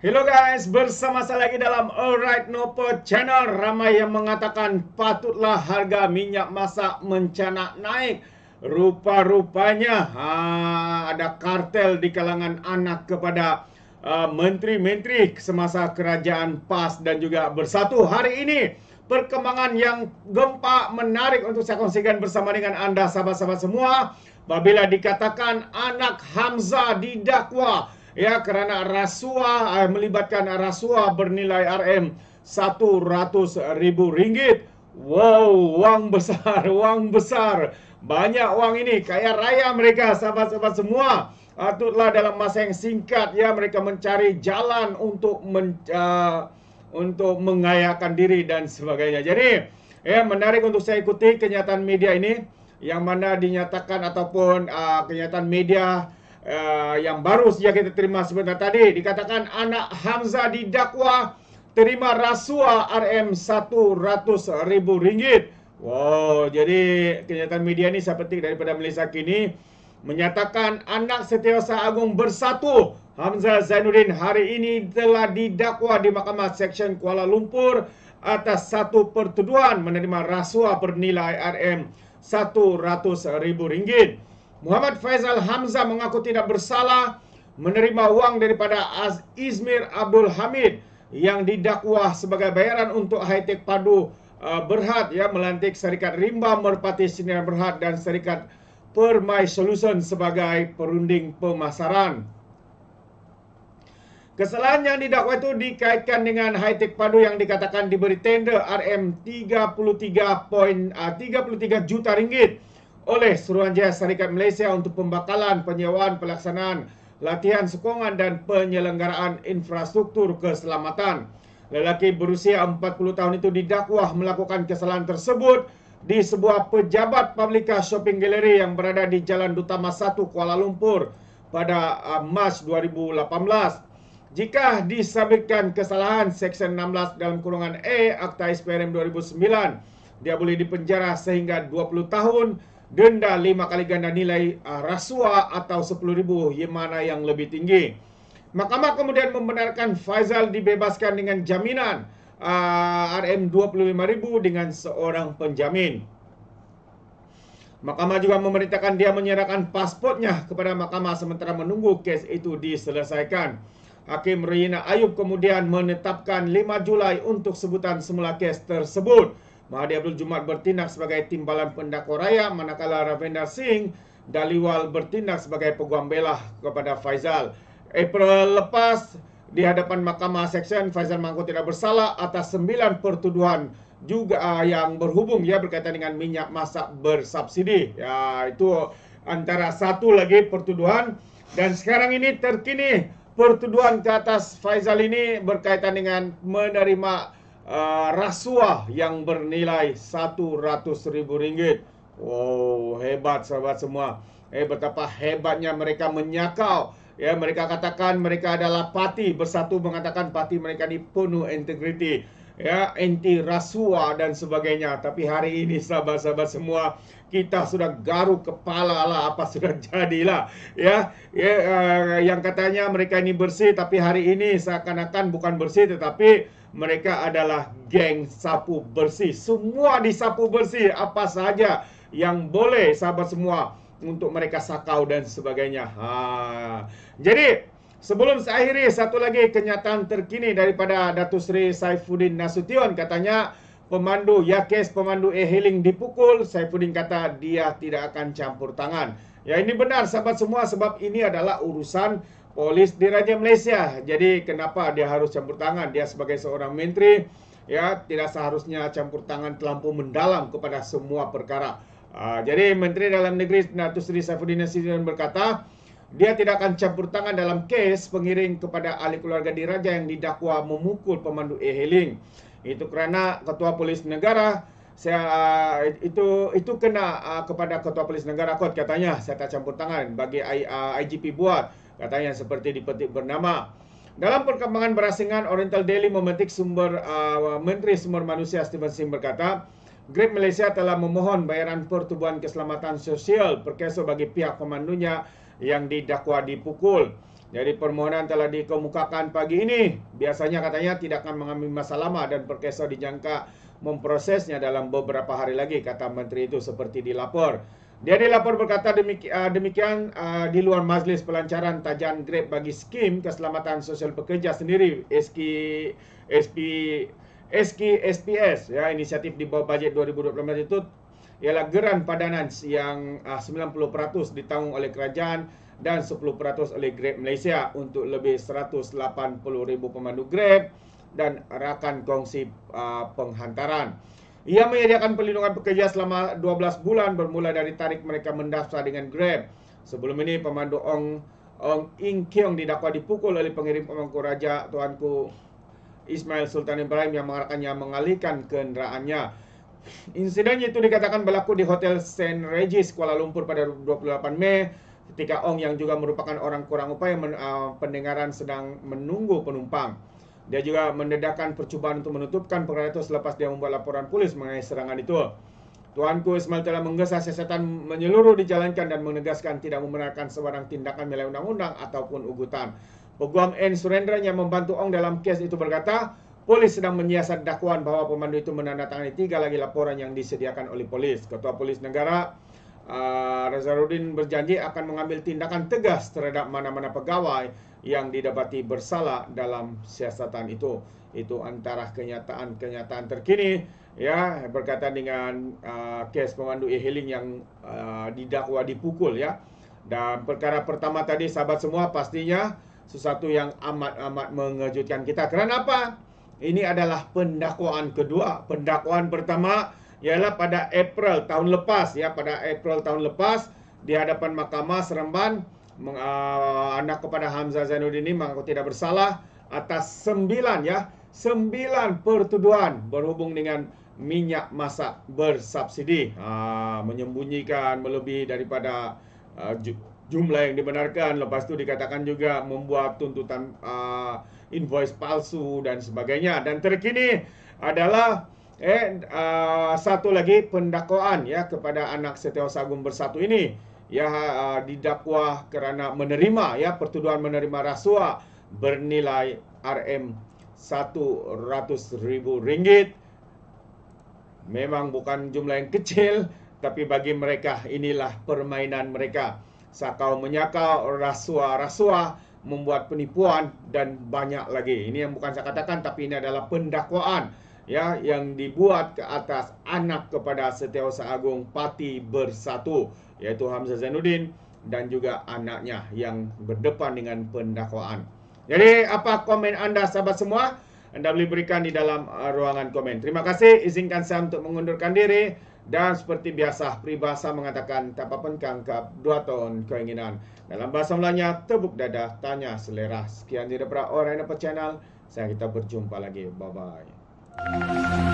Hello guys, bersama saya lagi dalam Alright No Nopo channel Ramai yang mengatakan patutlah harga minyak masak mencana naik Rupa-rupanya ha, ada kartel di kalangan anak kepada uh, menteri-menteri Semasa kerajaan PAS dan juga bersatu hari ini Perkembangan yang gempa menarik untuk saya kongsikan bersama dengan anda sahabat-sahabat semua Bila dikatakan anak Hamzah didakwa ya kerana rasuah eh, melibatkan rasuah bernilai RM 100 ribu ringgit. Wow, wang besar, wang besar. Banyak wang ini, kaya raya mereka sahabat-sahabat semua. Itulah dalam masa yang singkat ya mereka mencari jalan untuk men, uh, untuk mengayakan diri dan sebagainya. Jadi, ya menarik untuk saya ikuti kenyataan media ini yang mana dinyatakan ataupun uh, kenyataan media Ah, yang baru sejak kita terima sebentar tadi dikatakan anak Hamzah didakwa terima rasuah RM100,000. Wow, jadi kenyataan media ni saya petik daripada Malaysia kini menyatakan anak setiausaha agung bersatu Hamzah Zainuddin hari ini telah didakwa di Mahkamah Seksyen Kuala Lumpur atas satu pertuduhan menerima rasuah bernilai RM100,000. ringgit. Muhammad Faisal Hamzah mengaku tidak bersalah menerima wang daripada Az Izmir Abdul Hamid yang didakwa sebagai bayaran untuk high-tech Padu uh, Berhad ya melantik Syarikat Rimba Merpati Sinar Berhad dan Syarikat Permai Solution sebagai perunding pemasaran. Kesalahan yang didakwa itu dikaitkan dengan high-tech Padu yang dikatakan diberi tender RM33.33 uh, 33 juta ringgit oleh Suruhanjaya Jaya Syarikat Malaysia untuk pembakalan penyewaan pelaksanaan latihan sokongan dan penyelenggaraan infrastruktur keselamatan. Lelaki berusia 40 tahun itu didakwa melakukan kesalahan tersebut di sebuah pejabat Publica Shopping Gallery yang berada di Jalan Duta Mas 1 Kuala Lumpur pada uh, Mac 2018. Jika disabitkan kesalahan Seksyen 16 dalam kurungan E Akta SPRM 2009, dia boleh dipenjara sehingga 20 tahun denda lima kali ganda nilai uh, rasuah atau 10,000 yang mana yang lebih tinggi. Mahkamah kemudian membenarkan Faizal dibebaskan dengan jaminan uh, ah, RM25,000 dengan seorang penjamin. Mahkamah juga memerintahkan dia menyerahkan pasportnya kepada mahkamah sementara menunggu kes itu diselesaikan. Hakim Rina Ayub kemudian menetapkan 5 Julai untuk sebutan semula kes tersebut. Mahdi Abdul Jumat bertindak sebagai timbalan pendakwa raya manakala Ravinder Singh Daliwal bertindak sebagai peguam bela kepada Faizal. April lepas di hadapan Mahkamah Seksyen Faizal mengaku tidak bersalah atas sembilan pertuduhan juga ah, yang berhubung ya berkaitan dengan minyak masak bersubsidi. Ya itu antara satu lagi pertuduhan dan sekarang ini terkini pertuduhan ke atas Faizal ini berkaitan dengan menerima Ah, rasuah yang bernilai satu ratus ribu ringgit. Wow, hebat sahabat semua. Eh betapa hebatnya mereka menyakau. Ya, mereka katakan mereka adalah parti bersatu mengatakan parti mereka ini penuh integriti. Ya, anti rasuah dan sebagainya. Tapi hari ini sahabat-sahabat semua, kita sudah garuk kepala lah apa sudah jadilah. Ya, ya uh, yang katanya mereka ini bersih tapi hari ini seakan-akan bukan bersih tetapi mereka adalah geng sapu bersih. Semua disapu bersih apa saja yang boleh sahabat semua untuk mereka sakau dan sebagainya. Ha. Jadi sebelum saya akhiri satu lagi kenyataan terkini daripada Datu Sri Saifuddin Nasution katanya pemandu Yakes pemandu e-healing dipukul Saifuddin kata dia tidak akan campur tangan. Ya ini benar sahabat semua sebab ini adalah urusan Polis diraja Malaysia. Jadi kenapa dia harus campur tangan? Dia sebagai seorang menteri ya tidak seharusnya campur tangan terlalu mendalam kepada semua perkara. Uh, jadi Menteri Dalam Negeri Datuk Seri Saifuddin Nasirin berkata, dia tidak akan campur tangan dalam kes pengiring kepada ahli keluarga diraja yang didakwa memukul pemandu e-hailing. Itu kerana Ketua Polis Negara saya uh, itu itu kena uh, kepada ketua polis negara kot katanya saya tak campur tangan bagi I, uh, ah, IGP buat katanya seperti dipetik bernama dalam perkembangan berasingan Oriental Daily memetik sumber uh, Menteri Sumber Manusia Steven Sim berkata Grab Malaysia telah memohon bayaran pertubuhan keselamatan sosial perkeso bagi pihak pemandunya yang didakwa dipukul. Jadi permohonan telah dikemukakan pagi ini. Biasanya katanya tidak akan mengambil masa lama dan perkeso dijangka memprosesnya dalam beberapa hari lagi kata menteri itu seperti dilapor. Dia dilapor berkata uh, demikian uh, di luar majlis pelancaran tajan GREP bagi skim keselamatan sosial pekerja sendiri SK SP SK SPS ya inisiatif di bawah bajet 2024 itu ialah geran padanan yang 90% uh, ditanggung oleh kerajaan dan 10% oleh Grab Malaysia untuk lebih 180,000 pemandu Grab dan rakan kongsi uh, penghantaran. Ia menyediakan perlindungan pekerja selama 12 bulan bermula dari tarik mereka mendaftar dengan Grab. Sebelum ini pemandu Ong Ong Ing Kiong didakwa dipukul oleh pengirim pemangku raja tuanku Ismail Sultan Ibrahim yang mengarahkannya mengalihkan kendaraannya. Insiden itu dikatakan berlaku di Hotel Saint Regis Kuala Lumpur pada 28 Mei ketika Ong yang juga merupakan orang kurang upaya men, uh, pendengaran sedang menunggu penumpang. Dia juga mendedahkan percubaan untuk menutupkan perkara itu selepas dia membuat laporan polis mengenai serangan itu. Tuanku Ismail telah menggesa siasatan menyeluruh dijalankan dan menegaskan tidak membenarkan sebarang tindakan nilai undang-undang ataupun ugutan. Peguam N. Surendra yang membantu Ong dalam kes itu berkata, polis sedang menyiasat dakwaan bahawa pemandu itu menandatangani tiga lagi laporan yang disediakan oleh polis. Ketua Polis Negara, Ah, Razaluddin berjanji akan mengambil tindakan tegas terhadap mana-mana pegawai yang didapati bersalah dalam siasatan itu. Itu antara kenyataan-kenyataan terkini ya berkaitan dengan uh, kes pemandu e-hailing yang uh, didakwa dipukul ya. Dan perkara pertama tadi sahabat semua pastinya sesuatu yang amat-amat mengejutkan kita. Kenapa? Ini adalah pendakwaan kedua, pendakwaan pertama ialah pada April tahun lepas ya pada April tahun lepas di hadapan mahkamah Seremban meng, uh, anak kepada Hamzah Zainuddin ini mengaku tidak bersalah atas sembilan ya sembilan pertuduhan berhubung dengan minyak masak bersubsidi uh, menyembunyikan melebihi daripada uh, jumlah yang dibenarkan lepas itu dikatakan juga membuat tuntutan uh, invoice palsu dan sebagainya dan terkini adalah eh, uh, satu lagi pendakwaan ya kepada anak setiausaha agung bersatu ini ya uh, didakwa kerana menerima ya pertuduhan menerima rasuah bernilai RM satu ratus ribu ringgit memang bukan jumlah yang kecil tapi bagi mereka inilah permainan mereka sakau menyakau rasuah rasuah membuat penipuan dan banyak lagi ini yang bukan saya katakan tapi ini adalah pendakwaan ya yang dibuat ke atas anak kepada setiausaha agung parti bersatu yaitu Hamzah Zainuddin dan juga anaknya yang berdepan dengan pendakwaan. Jadi apa komen anda sahabat semua? Anda boleh berikan di dalam uh, ruangan komen. Terima kasih. Izinkan saya untuk mengundurkan diri. Dan seperti biasa, peribahasa mengatakan tak apa pun kangkap dua tahun keinginan. Dalam bahasa mulanya, tebuk dada, tanya selera. Sekian daripada orang yang channel. Saya kita berjumpa lagi. Bye-bye. Thank you.